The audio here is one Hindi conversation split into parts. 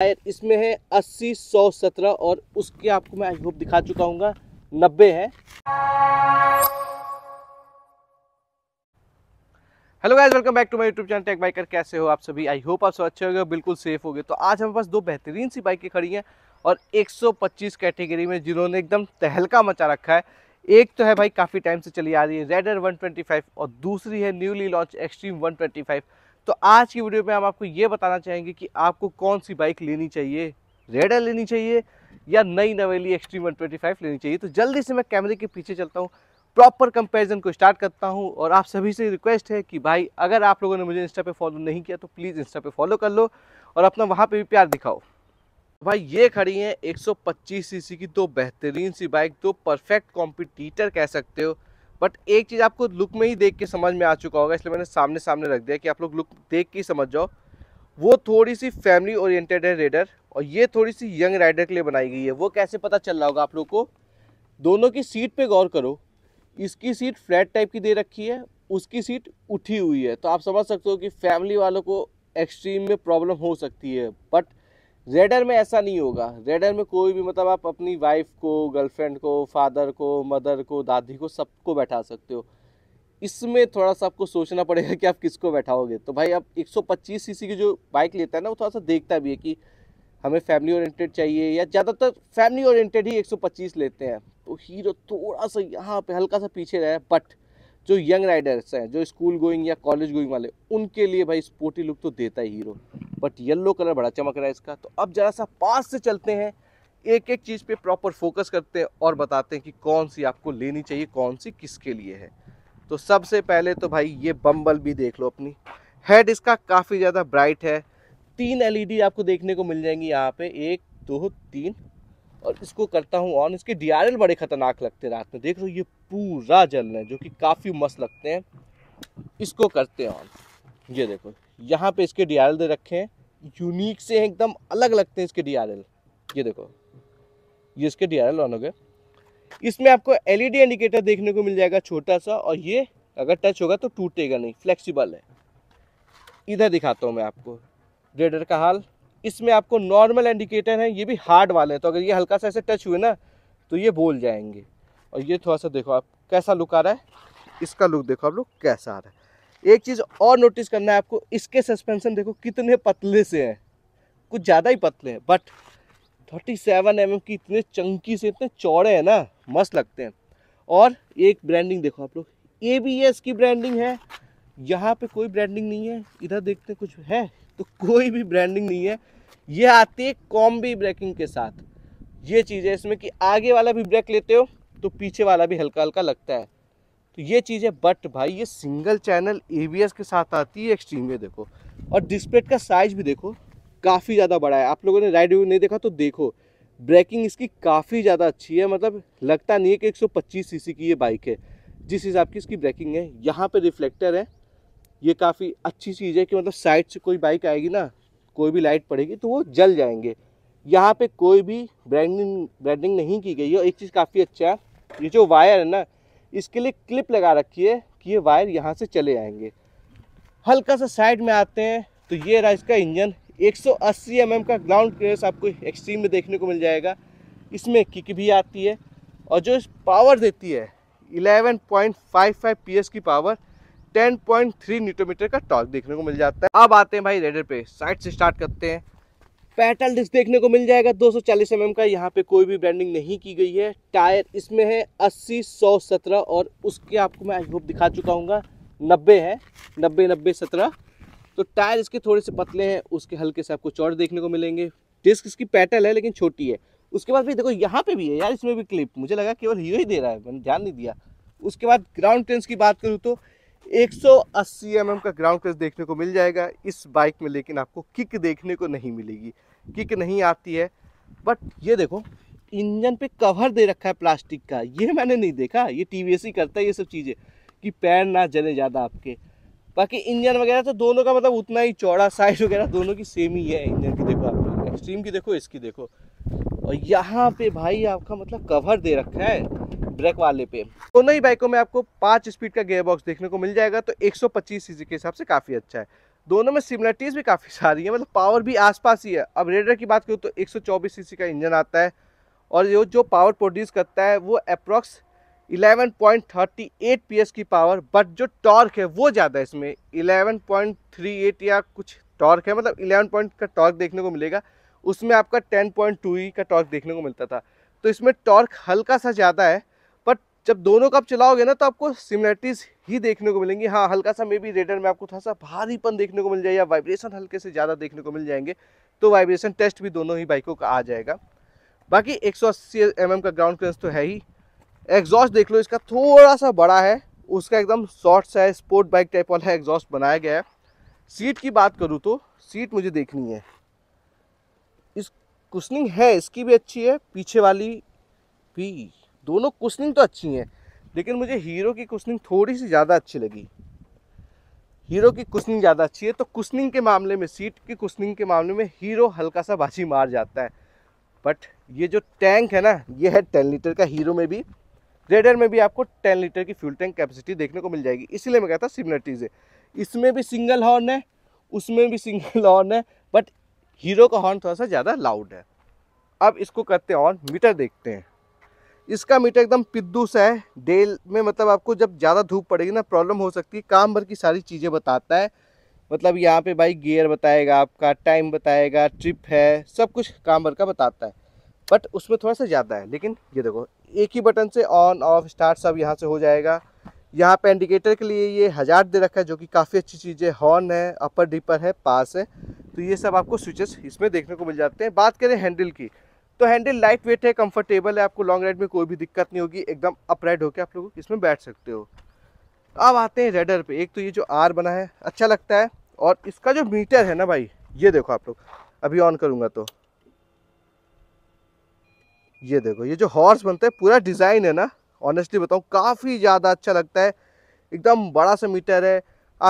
टायर इसमें है अस्सी सौ सत्रह और उसके आपको मैं आई होप दिखा चुका हूँ नब्बे है hello guys welcome back to my YouTube channel tech biker कैसे हो आप सभी आई होप आप सब अच्छे गए बिल्कुल सेफ होंगे तो आज हमारे पास दो बेहतरीन सी बाइकें खड़ी हैं और 125 कैटेगरी में जिन्होंने एकदम तहलका मचा रखा है एक तो है भाई काफ़ी टाइम से चली आ रही है रेडर 125 और दूसरी है न्यूली लॉन्च एक्सट्रीम वन तो आज की वीडियो में हम आपको ये बताना चाहेंगे कि आपको कौन सी बाइक लेनी चाहिए रेडर लेनी चाहिए या नई नवेली एक्सट्रीम 125 लेनी चाहिए तो जल्दी से मैं कैमरे के पीछे चलता हूँ प्रॉपर कंपैरिजन को स्टार्ट करता हूँ और आप सभी से रिक्वेस्ट है कि भाई अगर आप लोगों ने मुझे इंस्टा पे फॉलो नहीं किया तो प्लीज़ इंस्टा पे फॉलो कर लो और अपना वहाँ पे भी प्यार दिखाओ भाई ये खड़ी हैं 125 सीसी की दो बेहतरीन सी बाइक दो परफेक्ट कॉम्पिटिटर कह सकते हो बट एक चीज़ आपको लुक में ही देख के समझ में आ चुका होगा इसलिए मैंने सामने सामने रख दिया कि आप लोग लुक देख के समझ जाओ वो थोड़ी सी फैमिली ओरिएंटेड है रेडर और ये थोड़ी सी यंग राइडर के लिए बनाई गई है वो कैसे पता चल रहा होगा आप लोग को दोनों की सीट पर गौर करो इसकी सीट फ्लैट टाइप की दे रखी है उसकी सीट उठी हुई है तो आप समझ सकते हो कि फैमिली वालों को एक्सट्रीम में प्रॉब्लम हो सकती है बट रेडर में ऐसा नहीं होगा रेडर में कोई भी मतलब आप अपनी वाइफ को गर्लफ्रेंड को फादर को मदर को दादी को सबको बैठा सकते हो इसमें थोड़ा सा आपको सोचना पड़ेगा कि आप किसको बैठाओगे तो भाई आप 125 सीसी की जो बाइक लेता है ना वो थोड़ा सा देखता भी है कि हमें फैमिली ओरिएंटेड चाहिए या ज़्यादातर फैमिली ओरिएंटेड ही 125 लेते हैं तो हीरो थोड़ा सा यहाँ पे हल्का सा पीछे रहे बट जो यंग राइडर्स हैं जो स्कूल गोइंग या कॉलेज गोइंग वाले उनके लिए भाई स्पोर्टी लुक तो देता ही हीरो बट येल्लो कलर बड़ा चमक रहा है इसका तो अब ज़रा सा पास से चलते हैं एक एक चीज़ पे प्रॉपर फोकस करते हैं और बताते हैं कि कौन सी आपको लेनी चाहिए कौन सी किसके लिए है तो सबसे पहले तो भाई ये बम्बल भी देख लो अपनी हेड इसका काफ़ी ज़्यादा ब्राइट है तीन एलईडी e आपको देखने को मिल जाएंगी यहाँ पे एक दो तीन और इसको करता हूँ ऑन इसके डी बड़े ख़तरनाक लगते हैं रात में देख लो ये पूरा जल रहे हैं जो कि काफ़ी मस्त लगते हैं इसको करते हैं ऑन ये देखो यहाँ पे इसके डी दे रखे हैं यूनिक से एकदम अलग लगते हैं इसके डी ये देखो ये इसके डी ऑन हो गए इसमें आपको एल इंडिकेटर e देखने को मिल जाएगा छोटा सा और ये अगर टच होगा तो टूटेगा नहीं फ्लेक्सीबल है इधर दिखाता हूँ मैं आपको रेडर का हाल इसमें आपको नॉर्मल इंडिकेटर है ये भी हार्ड वाले हैं तो अगर ये हल्का सा ऐसे टच हुए ना तो ये बोल जाएंगे और ये थोड़ा सा देखो आप कैसा लुक आ रहा है इसका लुक देखो आप लोग कैसा आ रहा है एक चीज़ और नोटिस करना है आपको इसके सस्पेंसन देखो कितने पतले से हैं कुछ ज़्यादा ही पतले हैं बट थर्टी सेवन एम की इतने चंकी से इतने चौड़े हैं ना मस्त लगते हैं और एक ब्रांडिंग देखो आप लोग ए की ब्रांडिंग है यहाँ पे कोई ब्रांडिंग नहीं है इधर देखते कुछ है तो कोई भी ब्रांडिंग नहीं है ये आती है कॉम्बी ब्रेकिंग के साथ ये चीज़ है इसमें कि आगे वाला भी ब्रेक लेते हो तो पीछे वाला भी हल्का हल्का लगता है तो ये चीज़ है बट भाई ये सिंगल चैनल ए के साथ आती है एक्सट्रीम में देखो और डिस्प्लेट का साइज भी देखो काफ़ी ज़्यादा बड़ा है आप लोगों ने राइड व्यू नहीं देखा तो देखो ब्रेकिंग इसकी काफ़ी ज़्यादा अच्छी है मतलब लगता नहीं है कि 125 सीसी की ये बाइक है जिस हिसाब की इसकी ब्रेकिंग है यहाँ पे रिफ्लेक्टर है ये काफ़ी अच्छी चीज़ है कि मतलब साइड से कोई बाइक आएगी ना कोई भी लाइट पड़ेगी तो वो जल जाएंगे यहाँ पे कोई भी ब्रांडिंग ब्रांडिंग नहीं की गई है और एक चीज़ काफ़ी अच्छा है ये जो वायर है ना इसके लिए क्लिप लगा रखी है कि ये वायर यहाँ से चले आएंगे हल्का सा साइड में आते हैं तो ये रहा इसका इंजन 180 सौ mm का ग्राउंड क्लियरस आपको एक्सट्रीम में देखने को मिल जाएगा इसमें किक भी आती है और जो इस पावर देती है 11.55 पॉइंट की पावर 10.3 न्यूटन मीटर का टॉर्क देखने को मिल जाता है अब आते हैं भाई रेडर पे साइड से स्टार्ट करते हैं पेटल डिस्क देखने को मिल जाएगा 240 सौ mm का यहाँ पे कोई भी ब्रांडिंग नहीं की गई है टायर इसमें है 80 सौ सत्रह और उसके आपको मैं आई होप दिखा चुका हूँ नब्बे है नब्बे नब्बे सत्रह तो टायर इसके थोड़े से पतले हैं उसके हल्के से आपको चौड़ देखने को मिलेंगे डिस्क इसकी पैटल है लेकिन छोटी है उसके बाद भाई देखो यहाँ पे भी है यार इसमें भी क्लिप मुझे लगा केवल हीरो ही दे रहा है मैंने ध्यान नहीं दिया उसके बाद ग्राउंड क्लियरेंस की बात करूँ तो 180 mm का ग्राउंड क्रश देखने को मिल जाएगा इस बाइक में लेकिन आपको किक देखने को नहीं मिलेगी किक नहीं आती है बट ये देखो इंजन पे कवर दे रखा है प्लास्टिक का ये मैंने नहीं देखा ये टी करता है ये सब चीज़ें कि पैर ना जले ज़्यादा आपके बाकी इंजन वगैरह तो दोनों का मतलब उतना ही चौड़ा साइज वगैरह दोनों की सेम ही है इंजन की देखो आप एक्सट्रीम की देखो इसकी देखो और यहाँ पे भाई आपका मतलब कवर दे रखा है ब्रेक वाले पे दोनों तो ही बाइकों में आपको पाँच स्पीड का गेयर बॉक्स देखने को मिल जाएगा तो 125 सीसी के हिसाब से काफ़ी अच्छा है दोनों में सिमिलरिटीज़ भी काफ़ी सारी है मतलब पावर भी आसपास ही है अब रेडर की बात करूँ तो एक सीसी का इंजन आता है और जो जो पावर प्रोड्यूस करता है वो अप्रॉक्स 11.38 पॉइंट की पावर बट जो टॉर्क है वो ज़्यादा है इसमें 11.38 या कुछ टॉर्क है मतलब 11 पॉइंट का टॉर्क देखने को मिलेगा उसमें आपका 10.2 का टॉर्क देखने को मिलता था तो इसमें टॉर्क हल्का सा ज़्यादा है जब दोनों कप चलाओगे ना तो आपको सिमिलरिटीज़ ही देखने को मिलेंगी हाँ हल्का सा मे बी रेडर में आपको थोड़ा सा भारीपन देखने को मिल जाए या वाइब्रेशन हल्के से ज़्यादा देखने को मिल जाएंगे तो वाइब्रेशन टेस्ट भी दोनों ही बाइकों का आ जाएगा बाकी 180 mm का ग्राउंड क्लियरेंस तो है ही एग्जॉस्ट देख लो इसका थोड़ा सा बड़ा है उसका एकदम शॉर्ट सा है स्पोर्ट बाइक टाइप वाला एग्जॉस्ट बनाया गया है सीट की बात करूँ तो सीट मुझे देखनी है इस कुशनिंग है इसकी भी अच्छी है पीछे वाली भी दोनों कुशनिंग तो अच्छी हैं लेकिन मुझे हीरो की कुशनिंग थोड़ी सी ज़्यादा अच्छी लगी हीरो की कुशनिंग ज़्यादा अच्छी है तो कुशनिंग के मामले में सीट की कुशनिंग के मामले में हीरो हल्का सा बाजी मार जाता है बट ये जो टैंक है ना ये है टेन लीटर का हीरो में भी रेडर में भी आपको टेन लीटर की फ्यूल टैंक कैपेसिटी देखने को मिल जाएगी इसीलिए मैं कहता सिमिलर टीज है इसमें भी सिंगल हॉर्न है उसमें भी सिंगल हॉर्न है बट हीरो का हॉर्न थोड़ा सा ज़्यादा लाउड है अब इसको करते हैं ऑन मीटर देखते हैं इसका मीटर एकदम पिद्दू सा है डेल में मतलब आपको जब ज़्यादा धूप पड़ेगी ना प्रॉब्लम हो सकती है काम भर की सारी चीज़ें बताता है मतलब यहाँ पे भाई गियर बताएगा आपका टाइम बताएगा ट्रिप है सब कुछ काम भर का बताता है बट उसमें थोड़ा सा ज़्यादा है लेकिन ये देखो एक ही बटन से ऑन ऑफ स्टार्ट सब यहाँ से हो जाएगा यहाँ पे इंडिकेटर के लिए ये हज़ार दे रखा है जो कि काफ़ी अच्छी चीज़ है हॉर्न है अपर डिपर है पास है तो ये सब आपको स्विचेस इसमें देखने को मिल जाते हैं बात करें हैंडल की तो हैंडल लाइट वेट है कंफर्टेबल है आपको लॉन्ग राइड में कोई भी दिक्कत नहीं होगी एकदम अपराइड होकर आप लोग इसमें बैठ सकते हो अब आते हैं रेडर पे एक तो ये जो आर बना है अच्छा लगता है और इसका जो मीटर है ना भाई ये देखो आप लोग अभी ऑन करूँगा तो ये देखो ये जो हॉर्स बनता है पूरा डिज़ाइन है ना ऑनेस्टली बताऊँ काफ़ी ज़्यादा अच्छा लगता है एकदम बड़ा सा मीटर है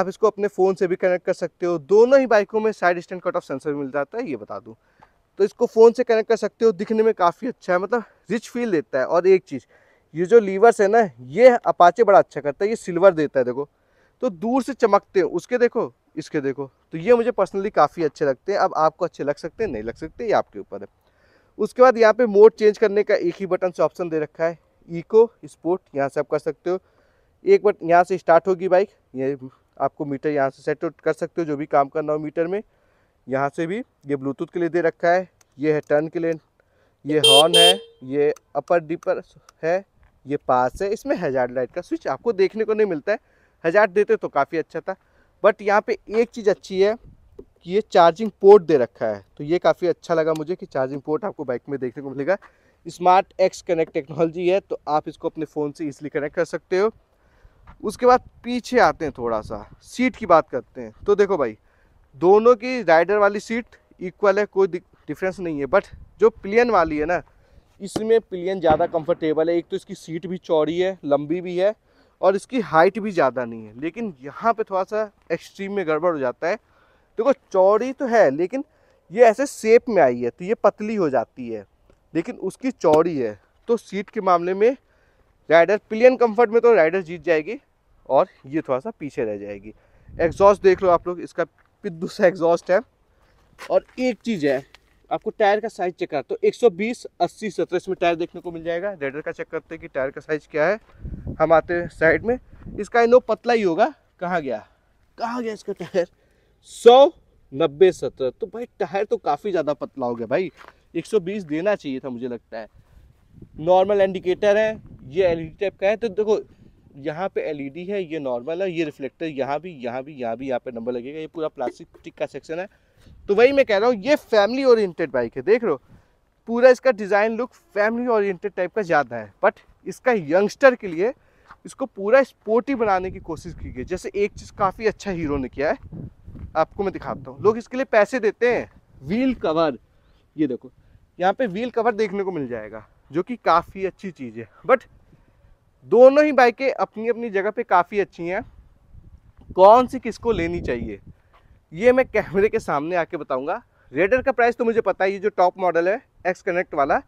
आप इसको अपने फ़ोन से भी कनेक्ट कर सकते हो दोनों ही बाइकों में side stand cut off sensor मिल जाता है ये बता दूँ तो इसको फ़ोन से कनेक्ट कर सकते हो दिखने में काफ़ी अच्छा है मतलब रिच फील देता है और एक चीज़ ये जो लीवर्स है ना ये अपाचे बड़ा अच्छा करता है ये सिल्वर देता है देखो तो दूर से चमकते हैं उसके देखो इसके देखो तो ये मुझे पर्सनली काफ़ी अच्छे लगते हैं अब आपको अच्छे लग सकते हैं नहीं लग सकते ये आपके ऊपर है उसके बाद यहाँ पे मोड चेंज करने का एक ही बटन से ऑप्शन दे रखा है इको स्पोर्ट यहाँ से आप कर सकते हो एक बट यहाँ से स्टार्ट होगी बाइक ये आपको मीटर यहाँ से सेट कर सकते हो जो भी काम करना हो मीटर में यहाँ से भी ये ब्लूटूथ के लिए दे रखा है ये है टर्न के लिए ये हॉर्न है ये अपर डिपर है ये पास है इसमें हजार लाइट का स्विच आपको देखने को नहीं मिलता है हजार देते तो काफ़ी अच्छा था बट यहाँ पे एक चीज़ अच्छी है कि ये चार्जिंग पोर्ट दे रखा है तो ये काफ़ी अच्छा लगा मुझे कि चार्जिंग पोर्ट आपको बाइक में देखने को मिलेगा स्मार्ट एक्स कनेक्ट टेक्नोलॉजी है तो आप इसको अपने फ़ोन से ईजिली कनेक्ट कर सकते हो उसके बाद पीछे आते हैं थोड़ा सा सीट की बात करते हैं तो देखो भाई दोनों की राइडर वाली सीट इक्वल है कोई डिफरेंस नहीं है बट जो प्लेन वाली है ना इसमें प्लेन ज़्यादा कंफर्टेबल है एक तो इसकी सीट भी चौड़ी है लंबी भी है और इसकी हाइट भी ज़्यादा नहीं है लेकिन यहाँ पे थोड़ा सा एक्सट्रीम में गड़बड़ हो जाता है देखो चौड़ी तो है लेकिन ये ऐसे सेप में आई है तो ये पतली हो जाती है लेकिन उसकी चौड़ी है तो सीट के मामले में राइडर प्लेन कम्फर्ट में तो राइडर जीत जाएगी और ये थोड़ा सा पीछे रह जाएगी एग्जॉस्ट देख लो आप लोग इसका फिर दूसरा एग्जॉस्ट है और एक चीज़ है आपको टायर का साइज चेक कर तो 120 80 सत्रह इसमें टायर देखने को मिल जाएगा रेडर का चेक करते हैं कि टायर का साइज क्या है हम आते हैं साइड में इसका इनो पतला ही होगा कहाँ गया कहाँ गया इसका टायर सौ नब्बे सत्रह तो भाई टायर तो काफ़ी ज़्यादा पतला हो गया भाई 120 देना चाहिए था मुझे लगता है नॉर्मल इंडिकेटर है ये एल टाइप e का है तो देखो यहाँ पे एलईडी e है ये नॉर्मल है ये रिफ्लेक्टर यहाँ भी यहाँ भी यहाँ भी यहाँ पे नंबर लगेगा ये पूरा प्लास्टिक का सेक्शन है तो वही मैं कह रहा हूँ ये फैमिली ओरिएंटेड बाइक है देख लो पूरा इसका design look family oriented type का ज़्यादा है बट इसका यंगस्टर के लिए इसको पूरा स्पोर्टी बनाने की कोशिश की गई जैसे एक चीज़ काफ़ी अच्छा हीरो ने किया है आपको मैं दिखाता हूँ लोग इसके लिए पैसे देते हैं व्हील कवर ये देखो यहाँ पे व्हील कवर देखने को मिल जाएगा जो कि काफ़ी अच्छी चीज़ है बट दोनों ही बाइकें अपनी अपनी जगह पे काफ़ी अच्छी हैं कौन सी किसको लेनी चाहिए ये मैं कैमरे के सामने आके बताऊंगा रेडर का प्राइस तो मुझे पता है ये जो टॉप मॉडल है एक्स कनेक्ट वाला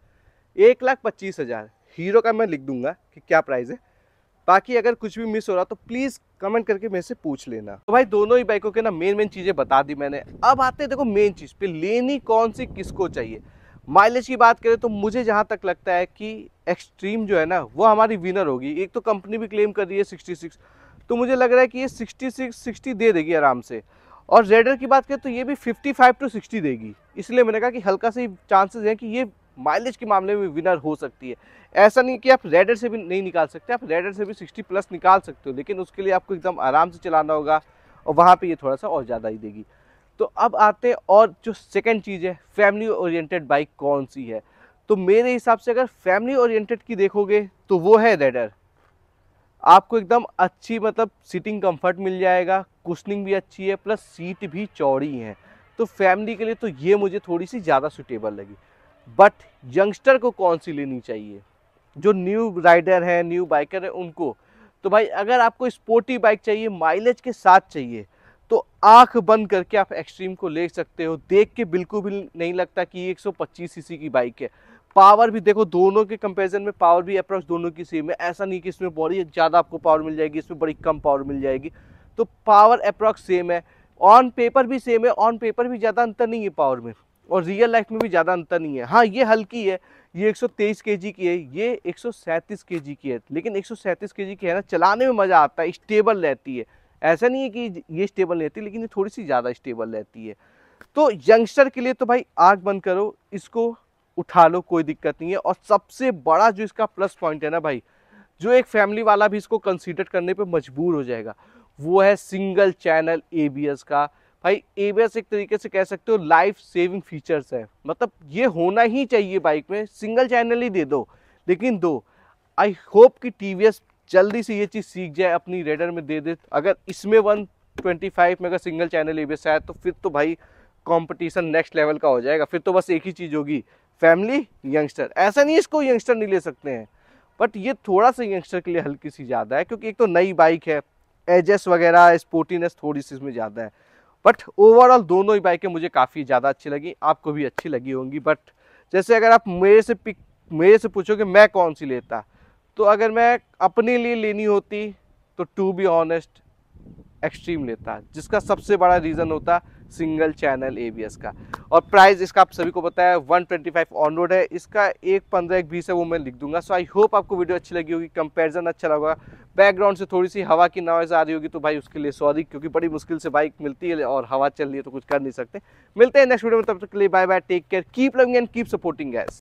एक लाख पच्चीस हज़ार हीरो का मैं लिख दूंगा कि क्या प्राइस है बाकी अगर कुछ भी मिस हो रहा तो प्लीज़ कमेंट करके मेरे से पूछ लेना तो भाई दोनों ही बाइकों के ना मेन मेन चीज़ें बता दी मैंने अब आते हैं देखो मेन चीज़ पर लेनी कौन सी किसको चाहिए माइलेज की बात करें तो मुझे जहाँ तक लगता है कि एक्सट्रीम जो है ना वो हमारी विनर होगी एक तो कंपनी भी क्लेम कर रही है सिक्स तो मुझे लग रहा है कि ये सिक्स सिक्सटी दे देगी आराम से और रेडर की बात करें तो ये भी फिफ्टी फाइव टू सिक्सटी देगी इसलिए मैंने कहा कि हल्का से चांसेस हैं कि ये माइलेज के मामले में विनर हो सकती है ऐसा नहीं कि आप रेडर से भी नहीं निकाल सकते आप रेडर से भी सिक्सटी प्लस निकाल सकते हो लेकिन उसके लिए आपको एकदम आराम से चलाना होगा और वहाँ पर ये थोड़ा सा और ज़्यादा ही देगी तो अब आते हैं और जो सेकेंड चीज़ है फैमिली ओरिएंटेड बाइक कौन सी है तो मेरे हिसाब से अगर फैमिली ओरिएंटेड की देखोगे तो वो है रेडर आपको एकदम अच्छी मतलब सीटिंग कंफर्ट मिल जाएगा कुशनिंग भी अच्छी है प्लस सीट भी चौड़ी है तो फैमिली के लिए तो ये मुझे थोड़ी सी ज़्यादा सुटेबल लगी बट यंगस्टर को कौन सी लेनी चाहिए जो न्यू राइडर हैं न्यू बाइकर हैं उनको तो भाई अगर आपको स्पोर्टी बाइक चाहिए माइलेज के साथ चाहिए तो आंख बंद करके आप एक्सट्रीम को ले सकते हो देख के बिल्कुल भी नहीं लगता कि ये 125 सीसी की बाइक है पावर भी देखो दोनों के कंपैरिजन में पावर भी अप्रोक्स दोनों की सेम है ऐसा नहीं कि इसमें बड़ी ज़्यादा आपको पावर मिल जाएगी इसमें बड़ी कम पावर मिल जाएगी तो पावर अप्रॉक्स सेम है ऑन पेपर भी सेम है ऑन पेपर भी ज़्यादा अंतर नहीं है पावर में और रियल लाइफ में भी ज़्यादा अंतर नहीं है हाँ ये हल्की है ये 123 केजी की है ये 137 केजी की है लेकिन 137 केजी की है ना चलाने में मज़ा आता है स्टेबल रहती है ऐसा नहीं है कि ये स्टेबल नहीं रहती लेकिन ये थोड़ी सी ज़्यादा स्टेबल रहती है तो यंगस्टर के लिए तो भाई आग बंद करो इसको उठा लो कोई दिक्कत नहीं है और सबसे बड़ा जो इसका प्लस पॉइंट है ना भाई जो एक फैमिली वाला भी इसको कंसीडर करने पे मजबूर हो जाएगा वो है सिंगल चैनल एबीएस का भाई एबीएस एक तरीके से कह सकते हो लाइफ सेविंग फीचर्स है मतलब ये होना ही चाहिए बाइक में सिंगल चैनल ही दे दो लेकिन दो आई होप कि टी वी एस जल्दी से ये चीज़ सीख जाए अपनी रेडर में दे दे अगर इसमें वन ट्वेंटी फाइव में अगर सिंगल चैनल ई है तो फिर तो भाई कंपटीशन नेक्स्ट लेवल का हो जाएगा फिर तो बस एक ही चीज़ होगी फैमिली यंगस्टर ऐसा नहीं इसको यंगस्टर नहीं ले सकते हैं बट ये थोड़ा सा यंगस्टर के लिए हल्की सी ज़्यादा है क्योंकि एक तो नई बाइक है एजेस वगैरह स्पोर्टीनेस थोड़ी सी इसमें ज़्यादा है बट ओवरऑल दोनों ही बाइकें मुझे काफ़ी ज़्यादा अच्छी लगी आपको भी अच्छी लगी होंगी बट जैसे अगर आप मेरे से पिक मेरे से पूछोगे मैं कौन सी लेता तो अगर मैं अपने लिए लेनी होती तो टू बी ऑनेस्ट एक्सट्रीम लेता जिसका सबसे बड़ा रीज़न होता सिंगल चैनल ए का और प्राइस इसका आप सभी को पता है 125 ऑन रोड है इसका एक पंद्रह एक बीस है वो मैं लिख दूंगा सो आई होप आपको वीडियो अच्छी लगी होगी कंपैरिजन अच्छा लगा बैकग्राउंड से थोड़ी सी हवा की नॉइज़ आ रही होगी तो भाई उसके लिए सॉरी क्योंकि बड़ी मुश्किल से बाइक मिलती है और हवा चल रही है तो कुछ कर नहीं सकते मिलते हैं नेक्स्ट वीडियो में तब तक के लिए bye bye take care keep loving and keep supporting gas